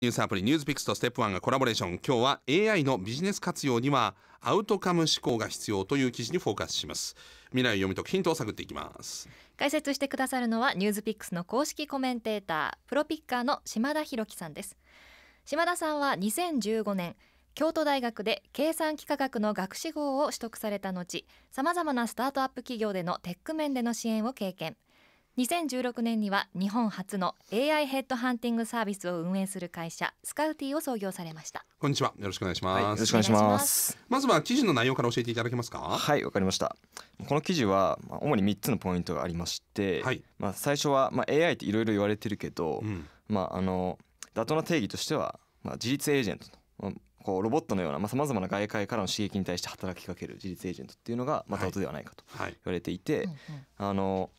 ニュースアプリニュースピックスとステップワンがコラボレーション。今日は AI のビジネス活用にはアウトカム思考が必要という記事にフォーカスします。未来を読み解くヒントを探っていきます。解説してくださるのはニュースピックスの公式コメンテーター、プロピッカーの島田博樹さんです。島田さんは2015年、京都大学で計算機科学の学士号を取得された後、さまざまなスタートアップ企業でのテック面での支援を経験。2016年には日本初の AI ヘッドハンティングサービスを運営する会社スカウティを創業されましたこんにちはよろしくお願いします、はい、よろしくお願いしますまずは記事の内容から教えていただけますかはいわかりましたこの記事は主に3つのポイントがありまして、はい、まあ最初はまあ AI っていろいろ言われてるけど、うん、まああの妥当な定義としてはまあ自立エージェントと、こうロボットのようなさまざ、まな外界からの刺激に対して働きかける自立エージェントっていうのがまた音ではないかと言われていて、あの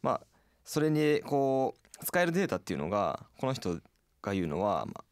まあそれにこう使えるデータっていうのがこの人が言うのは、ま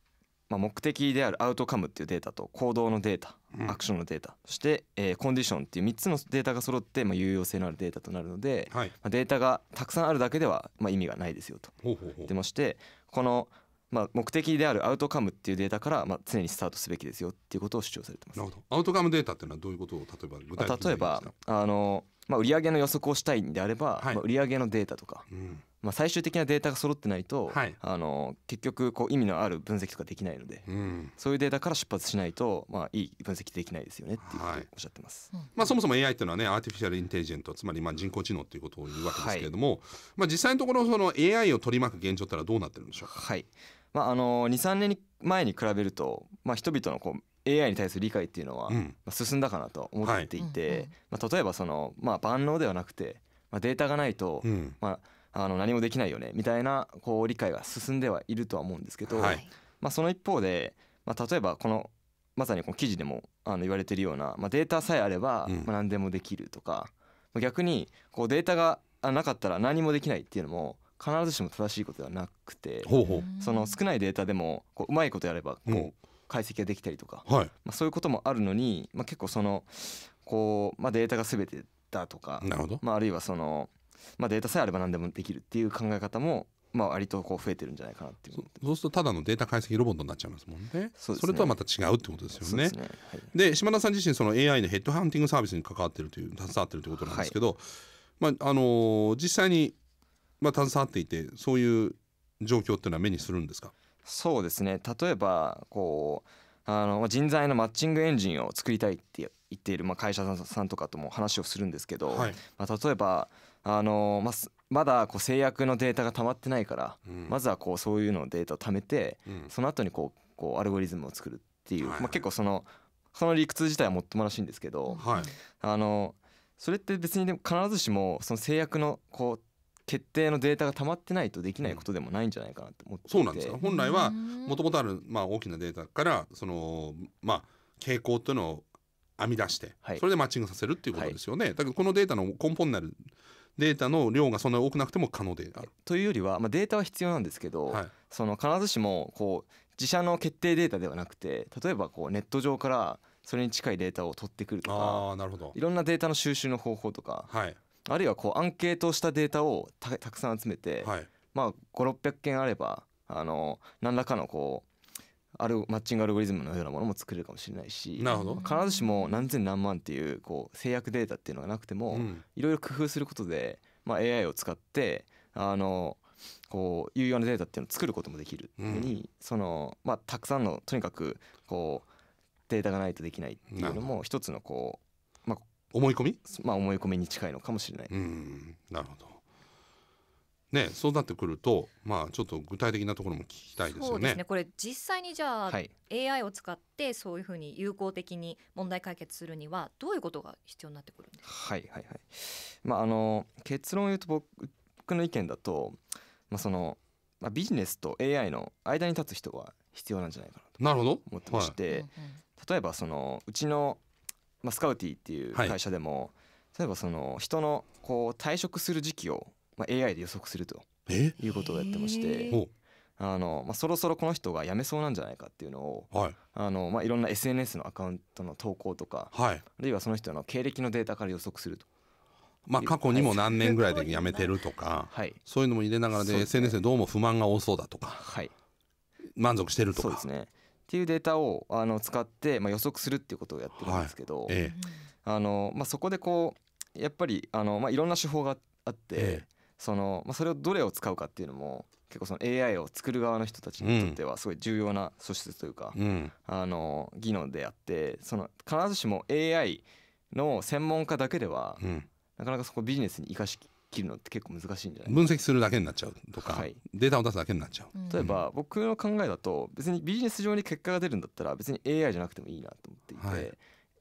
まあ、目的であるアウトカムっていうデータと行動のデータアクションのデータそして、えー、コンディションっていう3つのデータが揃って、まあ、有用性のあるデータとなるので、はいまあ、データがたくさんあるだけでは、まあ、意味がないですよと言ってましてこのまあ、目的であるアウトカムっていうデータからまあ常にスタートすべきですよっていうことを主張されてます。アウトカムデータっていうのはどういうことを例えば具体的に例えばあのまあ、売上の予測をしたいんであれば、はい、まあ、売上のデータとか、うん、まあ、最終的なデータが揃ってないと、はい、あの結局こう意味のある分析とかできないので、うん、そういうデータから出発しないと、まあ、いい分析できないですよねっていうふうにおっしゃってます、はい、まあ、そもそも AI っていうのはねアーティフィシャルインテリジェントつまりまあ人工知能っていうことを言うわけですけれども、まあ、実際のところその AI を取り巻く現状ってのはどうなってるんでしょうか、はいまあ、あの23年前に比べると、まあ、人々のこう AI に対する理解っていうのは、進んだかなと思っていて、まあ、例えばその、まあ、万能ではなくて、まあ、データがないと、まあ、あの何もできないよねみたいなこう理解が進んではいるとは思うんですけど、まあ、その一方で、まあ、例えばこのまさにこの記事でもあの言われてるような、まあ、データさえあれば、まあ、何でもできるとか逆にこうデータがなかったら何もできないっていうのも必ずしも正しいことではなくてその少ないデータでもこううまいことやればこう、解析ができたりとか、はい、まあ、そういうこともあるのに、まあ、結構そのこう、まあ、データが全てだとかまあ、あるいはその、まあ、データさえあれば何でもできるっていう考え方もまあ、割とこう増えてるんじゃないかなっていうそうするとただのデータ解析ロボットになっちゃいますもんねそ、ね、れとはまた違うってことですよね。で、ねはい、島田さん自身その AI のヘッドハンティングサービスに関わってるという携わってるということなんですけど、はい、まああのー、実際に、まあ、携わっていてそういう状況っていうのは目にするんですかそうですね例えばこうあの人材のマッチングエンジンを作りたいって言っている、まあ、会社さんとかとも話をするんですけど、はい、まあ、例えばあの、まあ、まだこう制約のデータが溜まってないから、うん、まずはこうそういうのをデータを貯めて、うん、その後にこうこうアルゴリズムを作るっていう、はい、まあ、結構そのその理屈自体はもっともらしいんですけど、はい、あのそれって別にでも必ずしもその制約のこう決定のデータが溜まってないとできないことでもないんじゃないかなっ思ってそうなんですよ本来はもともとある、まあ、大きなデータからその、まあ、傾向というのを編み出して、はい、それでマッチングさせるっていうことですよね、はい、だからこのデータの根本になるデータの量がそんなに多くなくても可能であるというよりは、まあ、データは必要なんですけど、はい、その必ずしもこう自社の決定データではなくて例えばこうネット上からそれに近いデータを取ってくるとかあなるほどいろんなデータの収集の方法とか、はい、あるいはこうアンケートしたデータをたくさん集めて、はい、まあ5600件あればあの何らかのこうあるマッチングアルゴリズムのようなものも作れるかもしれないしなるほど必ずしも何千何万っていうこう制約データっていうのがなくてもいろいろ工夫することで、まあ、AI を使ってあのこう有用なデータっていうのを作ることもできるに、うん、そのまあたくさんのとにかくこうデータがないとできないっていうのも一つのこう思い込みまあ思い込みに近いのかもしれない。うんなるほどね、そうなってくると、まあ、ちょっと具体的なところも聞きたいですよね。ねこれ実際にじゃあ、はい、AI を使ってそういうふうに有効的に問題解決するにはどういうことが必要になってくるんですか、はいはいはいまあ、あの結論を言うと僕の意見だと、まあそのまあ、ビジネスと AI の間に立つ人が必要なんじゃないかなと思ってまして、はい、例えばそのうちのまあ、スカウティっていう会社でも、例えばその人のこう退職する時期を、まあ、AI で予測するということをやってまして。あのまあ、そろそろこの人が辞めそうなんじゃないかっていうのを、はいあのまあ、いろんな SNS のアカウントの投稿とか、はい、あるいはその人の経歴のデータから予測すると。まあ、過去にも何年ぐらいで辞めてるとか、はい、そういうのも入れながらで SNS でどうも不満が多そうだとか、はい、満足してるとかそうですねっていうデータをあの使って、まあ、予測するっていうことをやってるんですけど、はいええ、あのまあ、そこでこうやっぱりあの、まあ、いろんな手法があって、え、そのまあ、それをどれを使うかっていうのも結構その AI を作る側の人たちにとってはすごい重要な素質というか、うん、あの技能であってその必ずしも AI の専門家だけでは、うん、なかなかそこビジネスに生かし切るのって結構難しいんじゃない分析するだけになっちゃうとか、はい、データを出すだけになっちゃう例えば僕の考えだと別にビジネス上に結果が出るんだったら別に AI じゃなくてもいいなと思ってい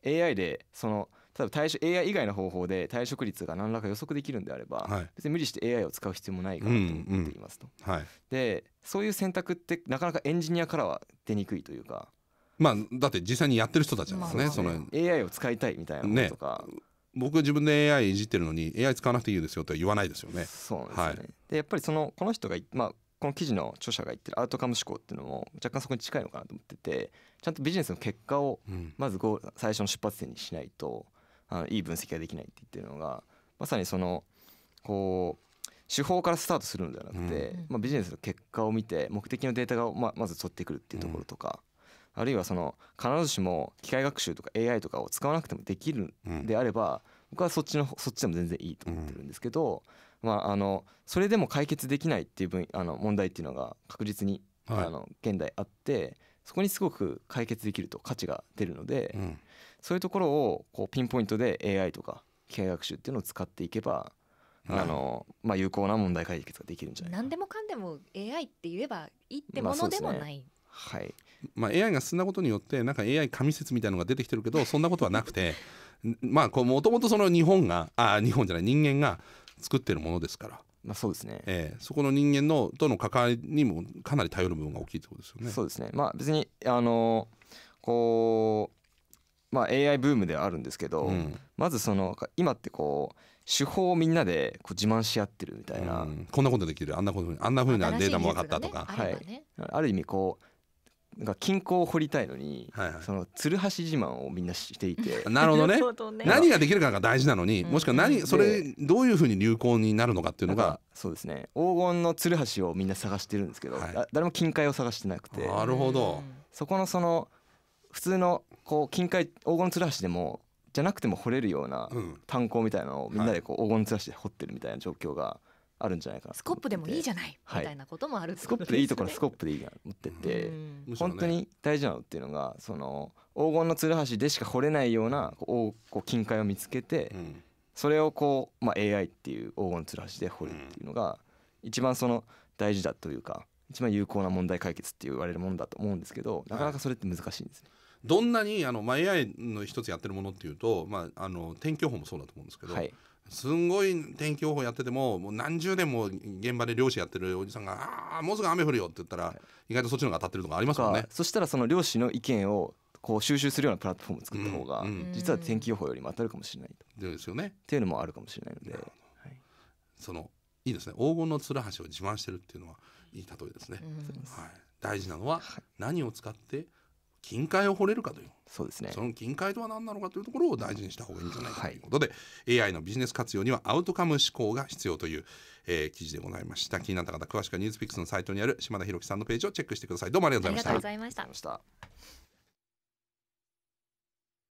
て、はい、AI でその例えば退職 AI 以外の方法で退職率が何らか予測できるんであれば、はい、別に無理して AI を使う必要もないかなと思っていますと。うんうん、でそういう選択ってなかなかエンジニアからは出にくいというか。まあ、だって実際にやってる人たちなんですね、まあ、その AI を使いたいみたいなこととか、ね、僕自分で AI いじってるのに AI 使わなくていいですよとは言わないですよね。そうですね、はい、でやっぱりそのこの人が、まあ、この記事の著者が言ってるアウトカム思考っていうのも若干そこに近いのかなと思っててちゃんとビジネスの結果をまず最初の出発点にしないとあのいい分析ができないって言ってるのがまさにそのこう手法からスタートするのではなくて、まあ、ビジネスの結果を見て目的のデータがままず取ってくるっていうところとか、あるいはその必ずしも機械学習とか AI とかを使わなくてもできるんであれば、僕はそっちのそっちでも全然いいと思ってるんですけど、まあ、あのそれでも解決できないっていう分あの問題っていうのが確実に、あの現代あってそこにすごく解決できると価値が出るので、そういうところをこうピンポイントで AI とか機械学習っていうのを使っていけばあのまあ、有効な問題解決ができるんじゃない何でもかんでも AI って言えばいいってものでもない、はい、まあ、AI が進んだことによってなんか AI 神説みたいのが出てきてるけど そんなことはなくてまあこうもともとその日本があ日本じゃない人間が作ってるものですから。まあ、そうですね、ええ、そこの人間のとの関わりにもかなり頼る部分が大きいってことですよね。そうですね、まあ、別に、あのー、こうまあ、AI ブームではあるんですけど、うん、まずその今ってこう手法をみんなでこう自慢し合ってるみたいな、うん、こんなことできるあんなことあんなふうなデータも分かったとか、ねあねはい、ある意味こうなんか金庫を掘りたいのに、はいはい、その鶴橋自慢をみんなしていて なるほどねね、何ができるかが大事なのに、うん、もしくは何それどういうふうに流行になるのかっていうのがそうですね黄金の鶴橋をみんな探してるんですけど、はい、誰も金塊を探してなくてなるほどそこのその普通のこう金塊黄金鶴橋でもじゃなくても掘れるような炭鉱みたいなのをみんなでこう黄金鶴橋で掘ってるみたいな状況が、うんあるんじゃないかなスコップでもいいじゃない、みたいなこともある、スコップでいいところスコップでいいな持ってて、本当に大事なのっていうのがその黄金のツルハシでしか掘れないようなこうこう金塊を見つけて、それをこう、まあ、AI っていう黄金ツルハシで掘るっていうのが一番その大事だというか一番有効な問題解決って言われるものだと思うんですけどなかなかそれって難しいんですね。どんなにあの、まあ、AI の一つやってるものっていうと、まあ、あの天気予報もそうだと思うんですけど、はい、すんごい天気予報やっててももう何十年も現場で漁師やってるおじさんが「ああもうすぐ雨降るよ」って言ったら、意外とそっちの方が当たってるとかありますもんね。そしたらその漁師の意見をこう収集するようなプラットフォームを作った方が、実は天気予報よりも当たるかもしれないですよね。っていうのもあるかもしれないので、はい、そのいいですね黄金のつらはしを自慢してるっていうのはいい例えですね。はい、大事なのは何を使って、金塊を掘れるかというそうですねその金塊とは何なのかというところを大事にした方がいいんじゃないかということで、はい、AI のビジネス活用にはアウトカム思考が必要という、えー、記事でございました気になった方詳しくはニュースピックスのサイトにある島田博樹さんのページをチェックしてくださいどうもありがとうございましたありがとうございました